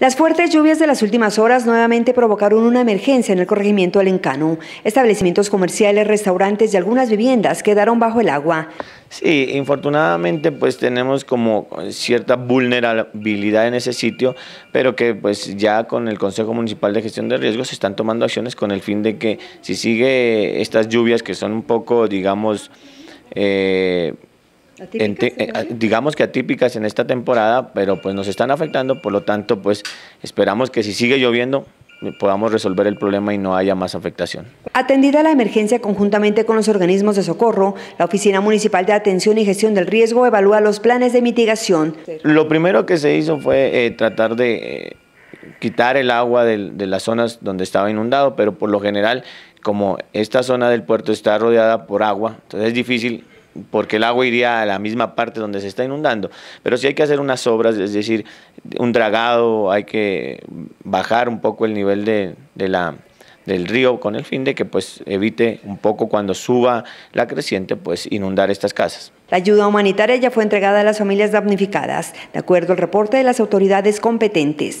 Las fuertes lluvias de las últimas horas nuevamente provocaron una emergencia en el corregimiento del Encano. Establecimientos comerciales, restaurantes y algunas viviendas quedaron bajo el agua. Sí, infortunadamente pues tenemos como cierta vulnerabilidad en ese sitio, pero que pues ya con el Consejo Municipal de Gestión de Riesgos se están tomando acciones con el fin de que si sigue estas lluvias que son un poco, digamos, eh, eh, digamos que atípicas en esta temporada, pero pues nos están afectando, por lo tanto, pues esperamos que si sigue lloviendo, podamos resolver el problema y no haya más afectación. Atendida la emergencia conjuntamente con los organismos de socorro, la Oficina Municipal de Atención y Gestión del Riesgo evalúa los planes de mitigación. Lo primero que se hizo fue eh, tratar de eh, quitar el agua de, de las zonas donde estaba inundado, pero por lo general, como esta zona del puerto está rodeada por agua, entonces es difícil porque el agua iría a la misma parte donde se está inundando. Pero sí hay que hacer unas obras, es decir, un dragado, hay que bajar un poco el nivel de, del río con el fin de que pues evite un poco cuando suba la creciente pues inundar estas casas. La ayuda humanitaria ya fue entregada a las familias damnificadas, de acuerdo al reporte de las autoridades competentes.